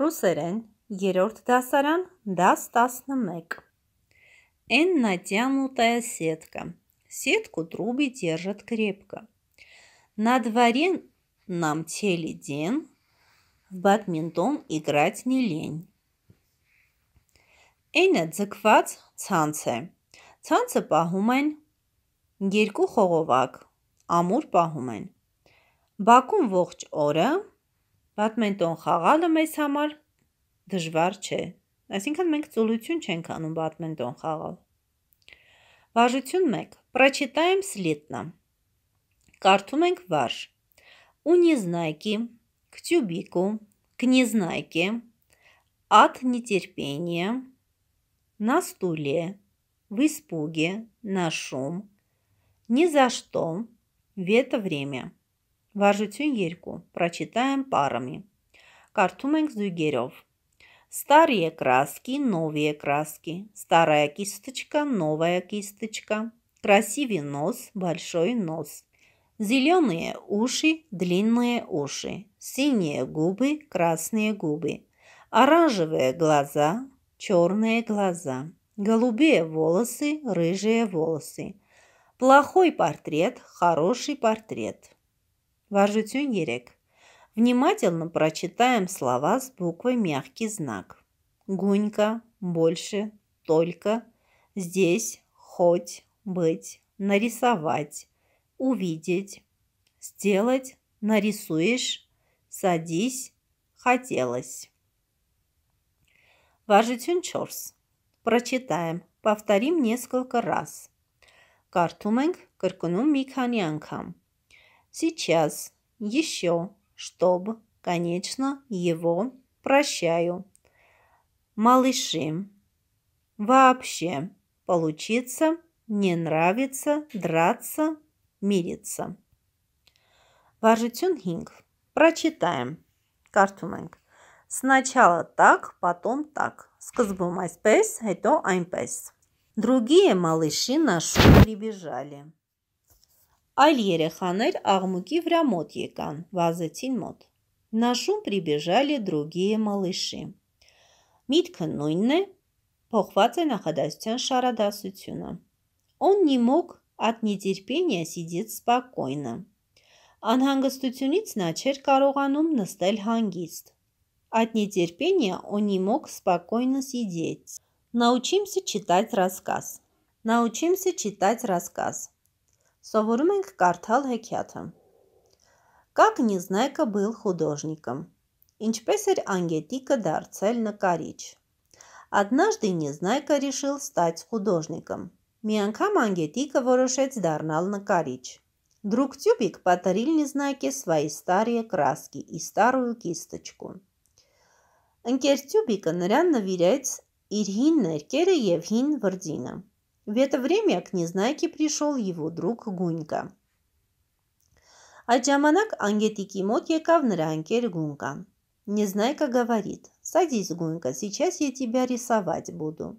Ռուսերեն, երորդ դասարան, դաս 11։ Эн натянутая сетка. Сетку трубы держат крепко. На дворе нам теледен, в бадминтон играть не лень։ Էնը ձգված ցանց է։ Ցանցը պահում են երկու խողովակ, ամուր պահում են։ Բակում ողջ օրը Բադմենտոն խաղալը մեզ համար դժվար չէ։ Այսինքն մենք ծուլություն չենք անում բադմենտոն խաղալ։ Վարժություն 1. Прочитаем слитно. Կարդում ենք վարժ։ У незнайки, к тюбику, к незнайке, от нетерпения, на стуле, в испуге, на шум, ни за что, в это время. Վարժություն 2. Прочитаем парами. Կարդում ենք զույգերով. Старые краски, новые краски. Старая кисточка, новая кисточка. Красивый нос, большой нос. Зеленые уши, длинные уши. Синие губы, красные губы. Оранжевые глаза, черные глаза. Голубые волосы, рыжие волосы. Плохой портрет, хороший портрет. Վարժություն 3. Внимательно прочитаем слова с буквой «мягкий знак». Гунька, больше, только, здесь, хоть, быть, нарисовать, увидеть, сделать, нарисуешь, садись, хотелось. Վարժություն 4. Прочитаем. Повторим несколько раз. Картуменг каркунум կրկնում մի Сейчас. Еще. чтобы, конечно, его прощаю. Малыши. Вообще. Получится. Не нравится. Драться. Мириться. Важитюн Хинг. Прочитаем. Картуминг. Сначала так, потом так. Сказбум айспейс, это айнпейс. Другие малыши на шум прибежали. Այլ երեխաներ աղմուկի վրա մոտ եկան, վազեցին մոտ։ Նաշուն прибежали другие малыши։ Միտքը նույնն է, փոխված է նախադասության շարադասությունը։ Он не мог от нетерпения сидеть спокойно։ Անհանգստությունից նա չէր կարողանում նստել հանգիստ։ От нетерпения он не мог спокойно сидеть։ Научимся читать рассказ։ Научимся читать рассказ Սովորում ենք կարդալ հեքիաթը։ Как Незнайка был художником. Ինչպես էր անգետիկը դարձել նկարիչ։ Однажды Незнайка решил стать художником. Մի անգամ անգետիկը որոշեց դառնալ նկարիչ։ Друг Тюбик подарил Незнайке свои старые краски и старую кисточку։ Ընկեր Тюбիկը նրան նվիրեց իր հին ներկերը եւ հին վրձինը։ В это время к Незнайке пришел его друг Гунька. Аджаманак ангетики мот եկավ նրա ընկեր Гунька. Незнайка говорит: "Садись, Гунька, сейчас я тебя рисовать буду".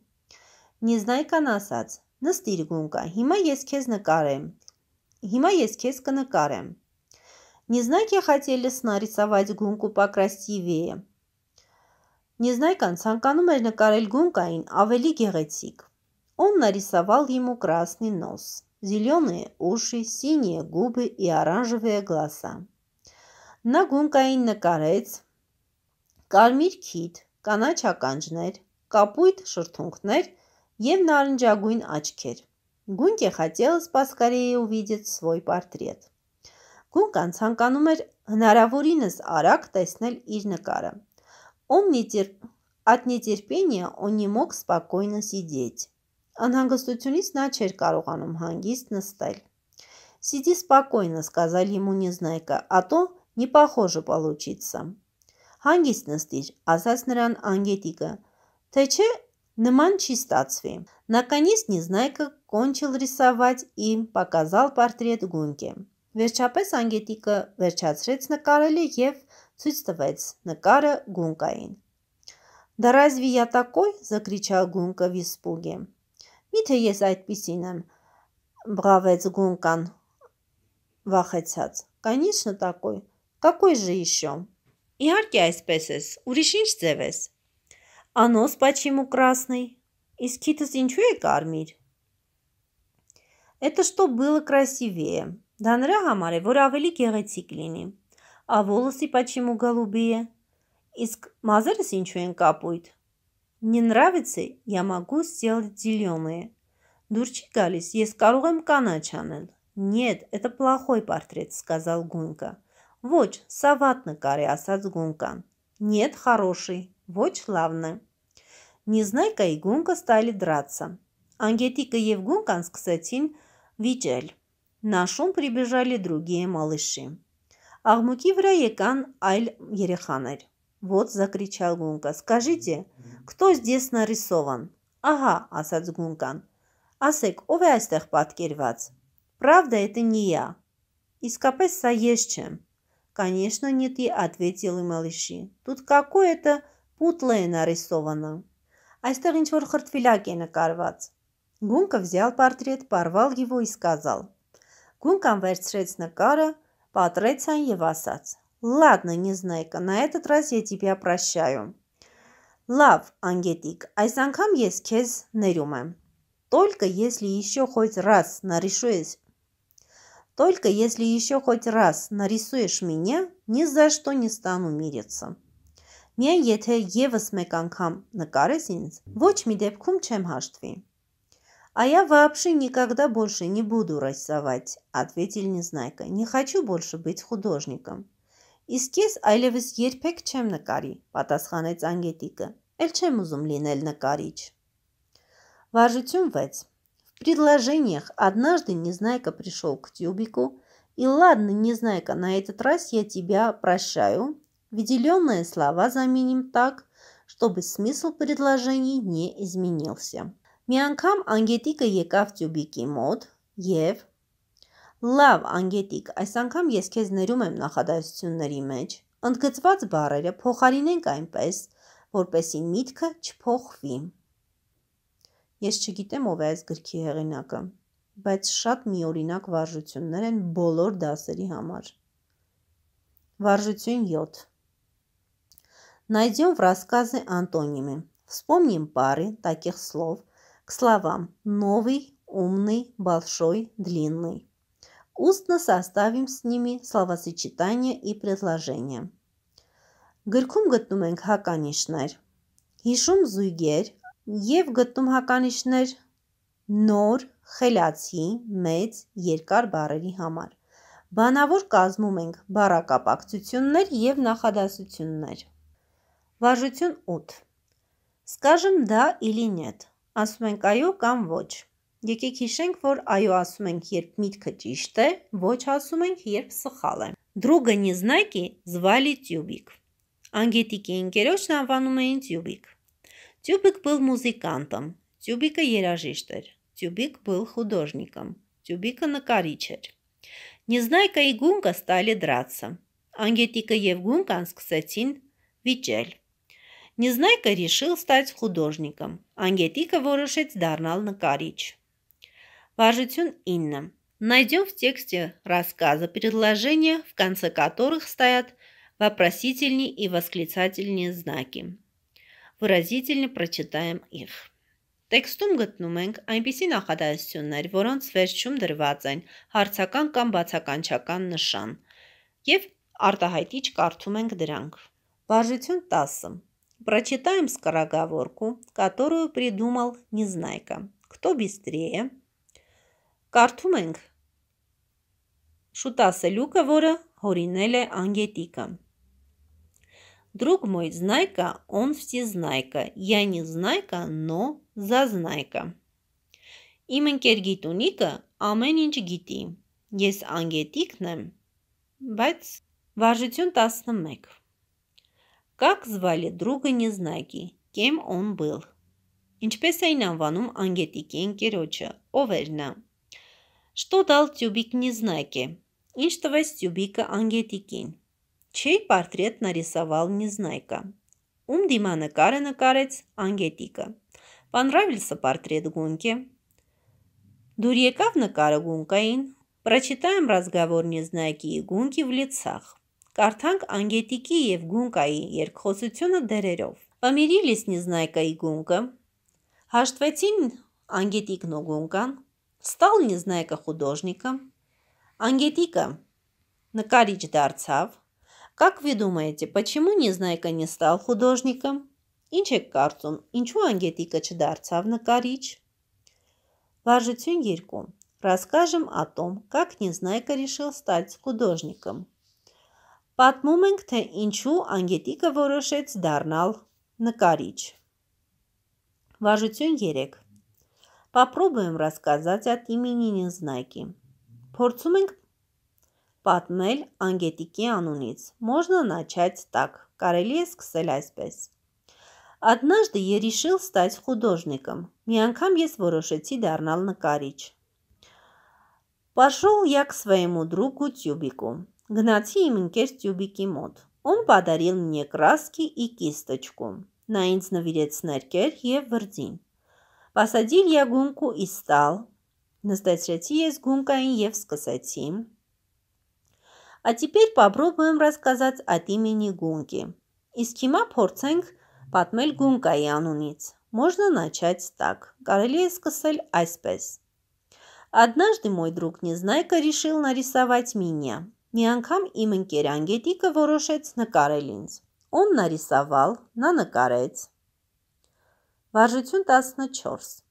Незнайкան ասաց. Նստիր Գունկա, հիմա ես քեզ նկարեմ։ Հիմա ես քեզ կնկարեմ։ Незнайке хотелось нарисовать Гунку покрасивее։ Незнайкան ցանկանում էր նկարել Գունկային ավելի գեղեցիկ։ Он нарисовал ему красный нос, зеленые уши, синие губы и оранжевые глаза. Նա գունկային նկարեց կարմիր քիթ, կանաչ ականջներ, կապույտ շրթունքներ և նարնջագույն աչքեր։ Գունկը хотелось поскорее увидеть свой портрет։ Գունկան ցանկանում էր հնարավորինս արագ տեսնել իր նկարը։ Он не терп... От нетерпения он не мог спокойно сидеть. Անհանգստությունից նա չէր կարողանում հանգիստ նստել։ «Сиди спокойно», сказали ему Незнайка, «а то не похоже получится»։ Հանգիստ նստիր, ասաց նրան անգետիկը, թե չէ նման չի ստացվի։ Наконец Незнайка кончил рисовать и показал портрет Гуньке։ Վերջապես անգետիկը վերջացրեց նկարելը եւ ցույց տվեց նկարը Գունկային։ «Да разве я такой?» – закричал Гунька в испуге. Միթե ես այդպիսին եմ, բղավեց Գունկան վախեցած։ Конечно, такой, какой же еще? Իհարկե այսպես ես, ուրիշ ինչ ձև ես։ Անոս почему красный? Իսկ քիթս ինչու է կարմիր։ Это что было красивее? Դա նրա համար է, որ ավելի գեղեցիկ լինի։ А волосы почему голубые? Իսկ մազերս ինչու են կապույտ։ Не нравится, я могу сделать зеленые. Дурчикались. Есть ես կարող եմ կանաչ Нет, это плохой портрет, сказал Гунька. Вот սա վատ նկար է, ասաց Нет, хороший. Ոչ լավն Незнайка и Гунька стали драться. Ангетика и Гунькан սկսեցին վիճել։ На шум прибежали другие малыши. Աղմուկի վրա եկան այլ երեխաներ։ Вот закричал Гунька. Скажите, кто здесь нарисован? Ага, ասաց Гункан. Ասեք, ով է այստեղ պատկերված։ Правда, это не я. Իսկապես սա ես Конечно, не ты, ответил Малыши. Тут какое-то путлое нарисовано. Այստեղ ինչ որ խրտվիլակ է նկարված։ Գունկը взял портрет, порвал его и сказал: Գունկան վերցրեց նկարը, պատրեցան եւ ասաց. Ладно, не Незнайка, на этот раз я тебя прощаю. Լավ, անգետիկ, այս անգամ ես քեզ ներում եմ։ Только если еще хоть раз нарисуешь Только если еще хоть раз нарисуешь меня, ни за что не стану мириться։ Միայն եթե եւս մեկ անգամ նկարես ինձ, ոչ մի դեպքում չեմ հաշտվի։ А я вообще никогда больше не буду рисовать, ответил Незнайка. Не хочу больше быть художником. Իսկ ես այլևս երբեք չեմ նկարի, պատասխանեց անգետիկը։ Էլ չեմ ուզում լինել նկարիչ։ Վարժություն 6. В предложениях однажды Незнайка пришел к Тюбику, и ладно, Незнайка, на этот раз я тебя прощаю. Выделенные слова заменим так, чтобы смысл предложений не изменился։ Մի անգամ անգետիկը եկավ Տյուբիկի մոտ եւ Լավ, անգետիկ, այս անգամ ես քեզ ներում եմ նախադասությունների մեջ։ Ընդգծված բառերը փոխարինենք այնպես, որպեսի միտքը չփոխվի։ Ես չգիտեմ ով է այս գրքի հեղինակը, բայց շատ միօրինակ վարժություններ են բոլոր դասերի համար։ Վարժություն 7 Найдем в рассказе антонимы. Вспомним пары таких слов к словам «новый», «умный», «большой», «длинный». Устно составим с ними словосочетания и предложения։ Գրքում գտնում ենք հականիշներ, հիշում զույգեր և գտնում հականիշներ նոր, խելացի, մեծ, երկար բարերի համար։ Բանավոր կազմում ենք բարակապակցություններ և նախադասություններ։ Վարժություն 8 Скажем «да» или «нет», ասում ենք «այո» կամ «ոչ»։ Եկեք հիշենք, որ այո ասում ենք, երբ միտքը ճիշտ է, ոչ ասում ենք, երբ սխալ է։ Друга Незнаки звали Тюбик. Անգետիկի ընկերոջն անվանում էին Тюбик։ Тюбик был музыкանտом։ Тюбիկը երաժիշտ էր։ Тюбик был художником։ Тюбիկը նկարիչ էր։ Незнайка и Гунка стали драться։ Անգետիկը եւ Գունկան սկսեցին վիճել։ Незнайка решил стать художником. Անգետիկը որոշեց դառնալ նկարիչ։ Важитюн Инна. Найдем в тексте рассказа предложения, в конце которых стоят вопросительные и восклицательные знаки. Выразительно прочитаем их. Տեքստում գտնում ենք այնպիսի նախադասություններ, որոնց վերջում դրված են հարցական կամ բացականչական նշան եւ արտահայտիչ կարդում ենք դրանք։ Բաժություն 10. Прочитаем скороговорку, которую придумал Незнайка. Кто быстрее? Կարդում ենք շուտ ասելուկը, որը հորինել է անգետիկը։ Друг мой знайка, он всезнайка, я не знайка, но зазнайка։ Իմ ընկեր գիտունիկը ամեն ինչ գիտի։ Ես անգետիկն եմ, բայց վարժություն 11։ Как звали друга Незнайки? Кем он был? Ինչպես էին անվանում անգետիկի ընկերոջը։ Ով էր նա։ Что дал Тюбик Незнайке? Ինչ տվեց Տյուբիկը անգետիկին։ Չի портрет нарисовал Незнайка։ Ում դիմանկարը նկարեց անգետիկը։ Понравился портрет Гуньке։ Դուր եկավ նկարը Գունկային։ Прочитаем разговор Незнайки и Гуньки в лицах։ Կարդանք անգետիկի եւ Գունկայի երկխոսությունը դերերով։ Помирились Незнайка и Гунька։ Հաշտվեցին անգետիկն ու Գունկան Ստալ Նիզնայեկը խուդոժնիկը, անգետիկը նկարիչ դարձավ, Как вы думаете, почему Незнайка не стал художником? Ինչ եք կարծում, ինչու անգետիկը չդարձավ նկարիչ։ Վարժություն 2. Расскажем о том, как Незнайка решил стать художником։ Պատմում ենք, թե ինչու անգետիկը որոշեց դառնալ նկարիչ։ Վարժություն 3. Попробуем рассказать от имени Незнайки։ Փորձում ենք պատմել անգետիկի անունից։ Можно начать так։ Կարելի է սկսել այսպես. Однажды я решил стать художником. Մի անգամ ես որոշեցի դառնալ նկարիչ։ Пошел я к своему другу Тюбику. Гнացի իմ ընկեր Тюбիկի մոտ։ Он подарил мне краски и кисточку։ Նա ինձ նվիրեց ներկեր եւ վրձին։ Պասադիլ я գունկու իստալ, նստեցրեցի ես գունկային և սկսեցի. «А теперь попробуем рассказать о имени Гунки. Իսկ հիմա փորձենք պատմել Գունկայի անունից։ Можно начать так. Կարելի է սկսել այսպես. Однажды мой друг Незнайка решил нарисовать меня. Մի անգամ իմ ընկեր Անգետիկը որոշեց նկարել ինձ։ Он нарисовал, նա նկարեց։ Վարժություն 14։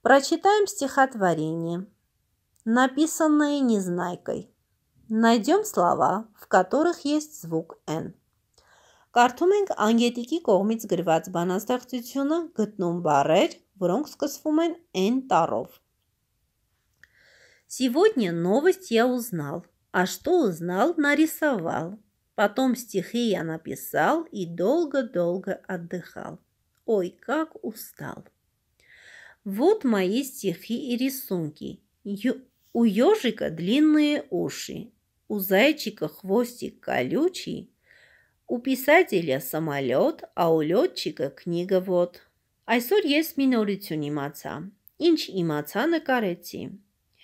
Прочитаем стихотворение, написанное Незнайкой. Найдем слова, в которых есть звук «н». Կարդում ենք անգետիկի կողմից գրված բանաստեղծությունը գտնում բառեր, որոնք սկսվում են «ն» տառով։ Сегодня новость я узнал, а что узнал, нарисовал. Потом стихи я написал и долго-долго отдыхал. ой, как устал. Вот мои стихи и рисунки. У ежика длинные уши, у зайчика хвостик колючий, у писателя самолет, а у летчика книга вот. Այսօր ես մինորություն իմացա։ Ինչ իմացա նկարեցի։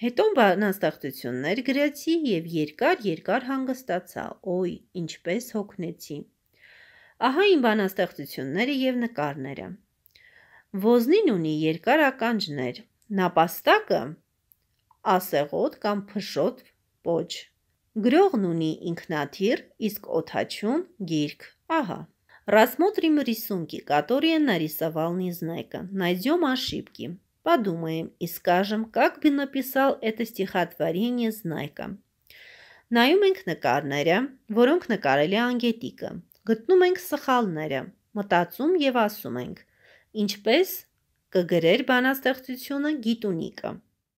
Հետո բանաստեղծություններ գրեցի եւ երկար-երկար հանգստացա։ Օй, ինչպես հոգնեցի։ Ահա իմ բանաստեղծությունները եւ նկարները։ Ոզնին ունի երկար ականջներ, նապաստակը ասեղոտ կամ փշոտ պոչ։ Գրողն ունի ինքնաթիռ, իսկ օթաչուն գիրք։ Ահա։ Рассмотрим рисунки, которые нарисовал Незнайка. Найдем ошибки. Подумаем и скажем, как бы написал это стихотворение Знайка։ Նայում ենք նկարները, որոնք նկարել է անգետիկը։ Գտնում ենք սխալները, մտածում եւ ասում ենք. ինչպես կգրեր բանաստեղծությունը գիտունիկը։